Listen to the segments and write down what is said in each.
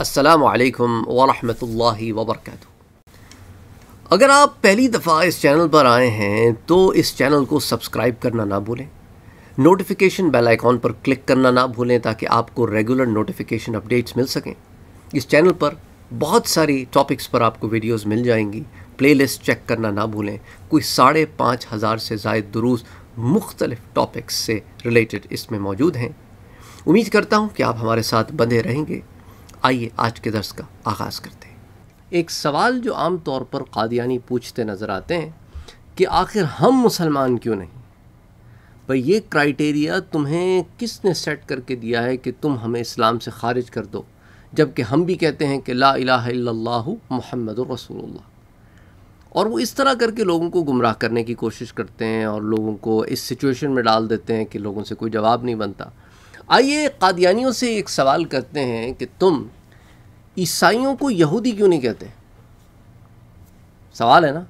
असलकम वरहि वबरक अगर आप पहली दफ़ा इस चैनल पर आए हैं तो इस चैनल को सब्सक्राइब करना ना भूलें नोटिफिकेशन बेल आइकॉन पर क्लिक करना ना भूलें ताकि आपको रेगुलर नोटिफिकेशन अपडेट्स मिल सकें इस चैनल पर बहुत सारी टॉपिक्स पर आपको वीडियोस मिल जाएंगी प्लेलिस्ट चेक करना ना भूलें कोई साढ़े पाँच हज़ार से जायद दुरूस मुख्तलिफ़ टॉपिक्स से रिलेटेड इसमें मौजूद हैं उम्मीद करता हूँ कि आप हमारे साथ बंधे रहेंगे आइए आज के दर्स का आगाज़ करते हैं एक सवाल जो आम तौर पर कादियानी पूछते नज़र आते हैं कि आखिर हम मुसलमान क्यों नहीं भाई ये क्राइटेरिया तुम्हें किसने सेट करके दिया है कि तुम हमें इस्लाम से खारिज कर दो जबकि हम भी कहते हैं कि ला इलाह मोहम्मद रसूलुल्लाह और वो इस तरह करके लोगों को गुमराह करने की कोशिश करते हैं और लोगों को इस सिचुएशन में डाल देते हैं कि लोगों से कोई जवाब नहीं बनता आइए कादियानियों से एक सवाल करते हैं कि तुम ईसाइयों को यहूदी क्यों नहीं कहते सवाल है ना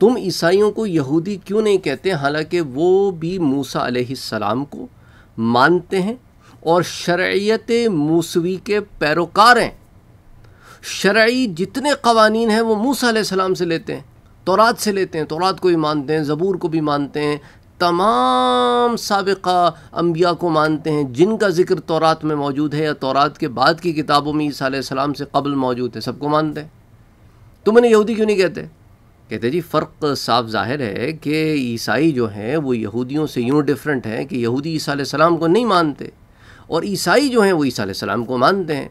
तुम ईसाइयों को यहूदी क्यों नहीं कहते हालांकि वो भी मूसा सलाम को मानते हैं और शरयत मूसवी के पैरोकार हैं शरा जितने कवानीन हैं वो मूसा सलाम से लेते हैं तोरात से लेते हैं तोरात को भी मानते हैं ज़बूर को भी मानते हैं तमाम सबक़ा अम्बिया को मानते हैं जिनका ज़िक्र तौरात में मौजूद है या तौरात के बाद की किताबों में ईसा सलाम से कबल मौजूद है सबको मानते हैं तुमने यहूदी क्यों नहीं कहते कहते जी फ़र्क साफ जाहिर है कि ईसाई जो हैं वो यहूदियों से यूँ डिफरेंट हैं कि यहूदी ईसा सलाम को नहीं मानते और ईसाई जो हैं वो ईसा सलाम को मानते हैं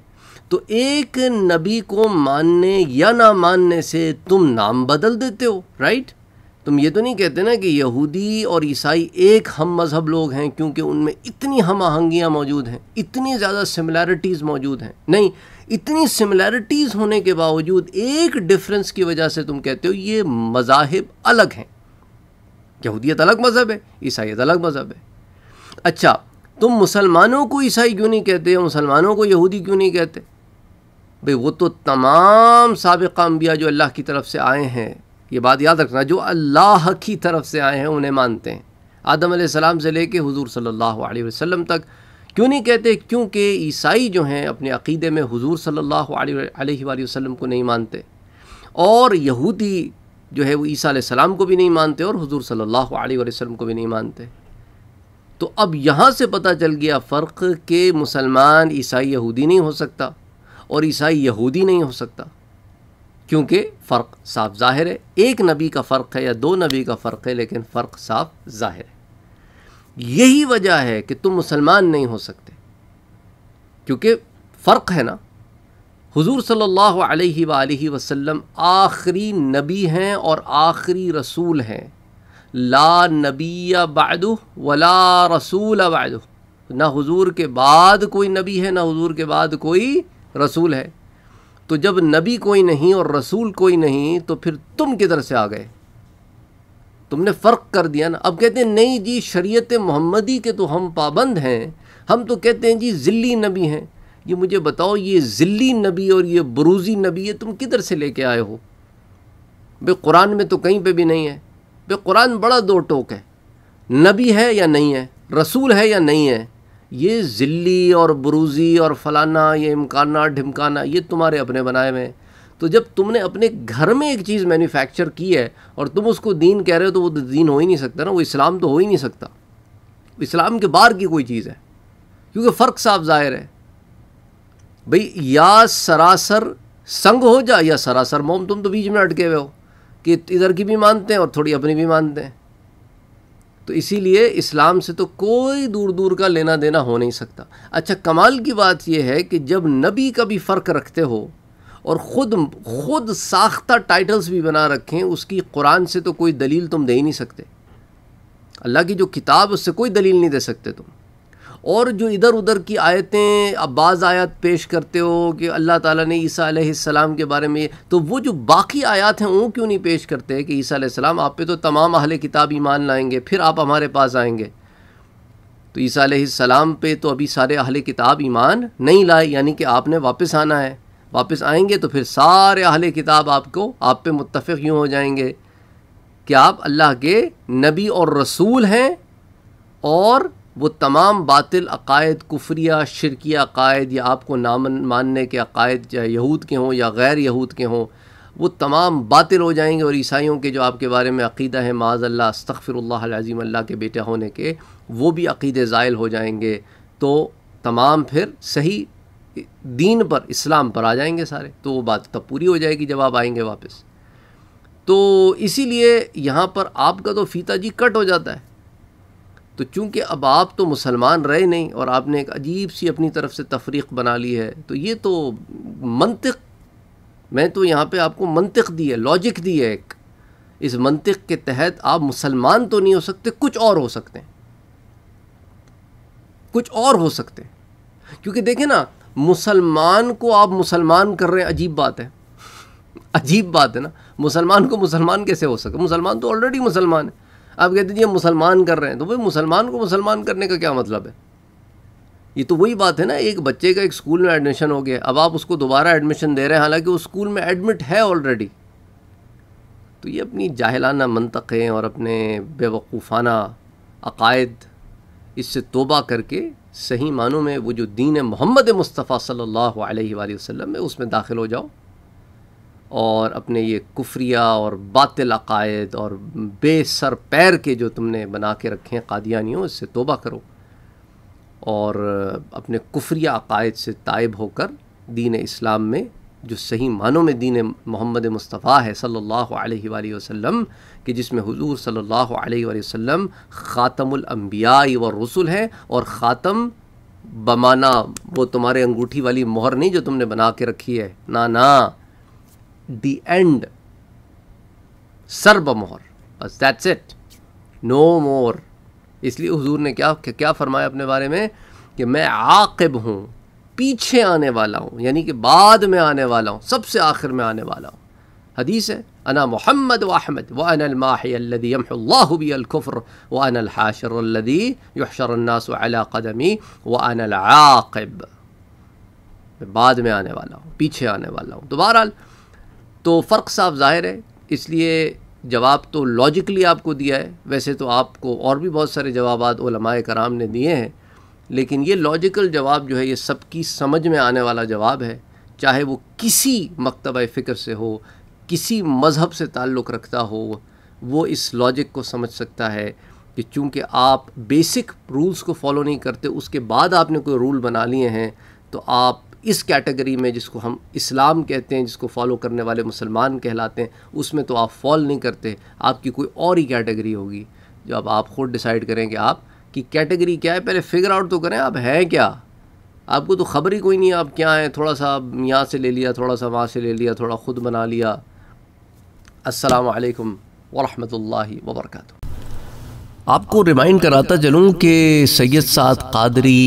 तो एक नबी को मानने या ना मानने से तुम नाम बदल देते हो राइट तुम ये तो नहीं कहते ना कि यहूदी और ईसाई एक हम मज़हब लोग हैं क्योंकि उनमें इतनी हम आहंगियाँ मौजूद हैं इतनी ज़्यादा सिमिलैरिटीज़ मौजूद हैं नहीं इतनी सिमिलैरिटीज़ होने के बावजूद एक डिफरेंस की वजह से तुम कहते हो ये मज़ाहिब अलग हैं यहूदियत अलग मज़हब है ईसाइत अलग मज़हब है अच्छा तुम मुसलमानों को ईसाई क्यों नहीं कहते मुसलमानों को यहूदी क्यों नहीं कहते भाई वो तो तमाम सबक़ा अम्बिया जो अल्लाह की तरफ से आए हैं ये बात याद रखना जो अल्लाह की तरफ से आए हैं उन्हें मानते हैं आदम सलाम से लेके हुजूर सल्लल्लाहु अलैहि वसल्लम तक क्यों नहीं कहते क्योंकि ईसाई जो हैं अपने अकीदे में हुजूर सल्लल्लाहु अलैहि वसल्लम को नहीं मानते और यहूदी जो है वो ईसा सलाम को भी नहीं मानते और हुजूर सल्लल्लाहु अलैहि वसल्लम को भी नहीं मानते तो अब यहाँ से पता चल गया फ़र्क के मुसलमान ईसाई यहूदी नहीं हो सकता और ईसाई यहूदी नहीं हो सकता क्योंकि फ़र्क साफ ज़ाहिर है एक नबी का फ़र्क है या दो नबी का फ़र्क है लेकिन फ़र्क साफ ज़ाहिर है यही वजह है कि तुम मुसलमान नहीं हो सकते क्योंकि फ़र्क है ना हुजूर सल्लल्लाहु अलैहि अलैहि वसल्लम आखिरी नबी हैं और आखिरी रसूल हैं ला नबी बादु वला रसूल बादु ना हुजूर के बाद कोई नबी है ना हुजूर के बाद कोई रसूल है तो जब नबी कोई नहीं और रसूल कोई नहीं तो फिर तुम किधर से आ गए तुमने फ़र्क कर दिया ना अब कहते हैं नहीं जी शरीयत मोहम्मदी के तो हम पाबंद हैं हम तो कहते हैं जी जिली नबी हैं ये मुझे बताओ ये जिली नबी और ये बरूज़ी नबी ये तुम किधर से लेके आए हो भाई कुरान में तो कहीं पे भी नहीं है बे कुरान बड़ा दो टोक है नबी है या नहीं है रसूल है या नहीं है ये ज़िल्ली और बरूज़ी और फलाना ये इमकाना ढिमकाना ये तुम्हारे अपने बनाए हुए हैं तो जब तुमने अपने घर में एक चीज़ मैन्युफैक्चर की है और तुम उसको दीन कह रहे हो तो वो तो दीन हो ही नहीं सकता ना वो इस्लाम तो हो ही नहीं सकता इस्लाम के बाहर की कोई चीज़ है क्योंकि फ़र्क साफ ज़ाहिर है भाई या सरासर संग हो जा या सरासर मोम तुम तो बीच में अटके हुए हो कि इधर की भी मानते हैं और थोड़ी अपनी भी मानते हैं तो इसीलिए इस्लाम से तो कोई दूर दूर का लेना देना हो नहीं सकता अच्छा कमाल की बात यह है कि जब नबी का भी फ़र्क रखते हो और ख़ुद खुद साख्ता टाइटल्स भी बना रखें उसकी कुरान से तो कोई दलील तुम दे ही नहीं सकते अल्लाह की जो किताब उससे कोई दलील नहीं दे सकते तुम और जो इधर उधर की आयतें अब बाज़ आयत पेश करते हो कि अल्लाह ताला ने ईसा सलाम के बारे में तो वो जो बाकी आयत हैं वो क्यों नहीं पेश करते कि ईसा सलाम आप पे तो तमाम अहले किताब ईमान लाएंगे फिर आप हमारे पास आएंगे तो ईसा सलाम पे तो अभी सारे अहल किताब ईमान नहीं लाए यानी कि आपने वापस आना है वापस आएंगे तो फिर सारे अहल किताब आपको आप पे मुतफ़ यूँ हो जाएंगे कि आप अल्लाह के नबी और रसूल हैं और वो तमाम बातिल अकायद कुफरिया शिरकी अकायद या आपको नाम मानने के अकायद चाहे यहूद के हों या गैर यहूद के हों वो तमाम बातिल हो जाएंगे और ईसाइयों के जो आपके बारे में अकीदा है माज अल्लाह अस्तफ़िरल्लाज़ीम अल्लाह के बेटे होने के वो भी अकीदे ज़ायल हो जाएंगे तो तमाम फिर सही दीन पर इस्लाम पर आ जाएंगे सारे तो वो बात तब पूरी हो जाएगी जब आप आएंगे वापस तो इसीलिए यहाँ पर आपका तो फीता जी कट हो जाता है तो चूंकि अब आप तो मुसलमान रहे नहीं और आपने एक अजीब सी अपनी तरफ से तफरीक बना ली है तो ये तो मनतिक मैं तो यहाँ पे आपको मनतिक दी है लॉजिक दी है एक इस मनतिक के तहत आप मुसलमान तो नहीं हो सकते कुछ और हो सकते हैं कुछ और हो सकते हैं क्योंकि देखें ना मुसलमान को आप मुसलमान कर रहे हैं अजीब बात है अजीब बात है ना मुसलमान को मुसलमान कैसे हो सके मुसलमान तो ऑलरेडी मुसलमान है आप कहते जी हम मुसलमान कर रहे हैं तो भाई मुसलमान को मुसलमान करने का क्या मतलब है ये तो वही बात है ना एक बच्चे का एक स्कूल में एडमिशन हो गया अब आप उसको दोबारा एडमिशन दे रहे हैं हालांकि उस स्कूल में एडमिट है ऑलरेडी तो ये अपनी जाहिलाना मनतक़ें और अपने बेवकूफ़ाना अकायद इससे तोबा करके सही मानों में वो जो दीन मोहम्मद मुस्तफ़ा सल्ला वसम है उसमें दाखिल हो जाओ और अपने ये कुफ्रिया और बातिल अकायद और बेसर पैर के जो तुमने बना के रखे हैं कादियानियों इससे तोबा करो और अपने कुफ्रिया अकायद से तायब होकर दीन इस्लाम में जो सही मानों में दीन मोहम्मद मुस्तफ़ा है सल्लल्लाहु अलैहि वसल्लम कि जिसमें हुजूर सल्लल्लाहु अलैहि वसल्लम ख़ातमुल व रसुल हैं और ख़ातम बमाना वो तुम्हारे अंगूठी वाली मोहर नहीं जो तुमने बना के रखी है ना ना the end. सर्बमोहर बस दैट्स इट नो मोर इसलिए हुजूर ने क्या क्या फरमाया अपने बारे में कि मैं आकिब हूँ पीछे आने वाला हूँ यानी कि बाद में आने वाला हूँ सबसे आखिर में आने वाला हूँ हदीस है अना मोहम्मद वाहमद व व वनमाहीफ़र वनहाशरदी यशरनासमी वनलाक़ब बाद में आने वाला हूँ पीछे आने वाला हूँ तो तो फ़र्क साफ ज़ाहिर है इसलिए जवाब तो लॉजिकली आपको दिया है वैसे तो आपको और भी बहुत सारे जवाब कराम ने दिए हैं लेकिन ये लॉजिकल जवाब जो है ये सबकी समझ में आने वाला जवाब है चाहे वो किसी मकतब फ़िक्र से हो किसी मज़हब से ताल्लुक़ रखता हो वो इस लॉजिक को समझ सकता है कि चूंकि आप बेसिक रूल्स को फॉलो नहीं करते उसके बाद आपने कोई रूल बना लिए हैं तो आप इस कैटेगरी में जिसको हम इस्लाम कहते हैं जिसको फॉलो करने वाले मुसलमान कहलाते हैं उसमें तो आप फॉल नहीं करते आपकी कोई और ही कैटेगरी होगी जो अब आप खुद डिसाइड करें कि आप कि कैटेगरी क्या है पहले फिगर आउट तो करें आप हैं क्या आपको तो खबर ही कोई नहीं आप क्या हैं थोड़ा सा यहाँ से ले लिया थोड़ा सा वहाँ से ले लिया थोड़ा ख़ुद बना लिया असलकम वरहमल वबरक आपको रिमाइंड कराता चलूँ कि सैयद साद कादरी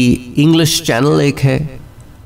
इंग्लिश चैनल एक है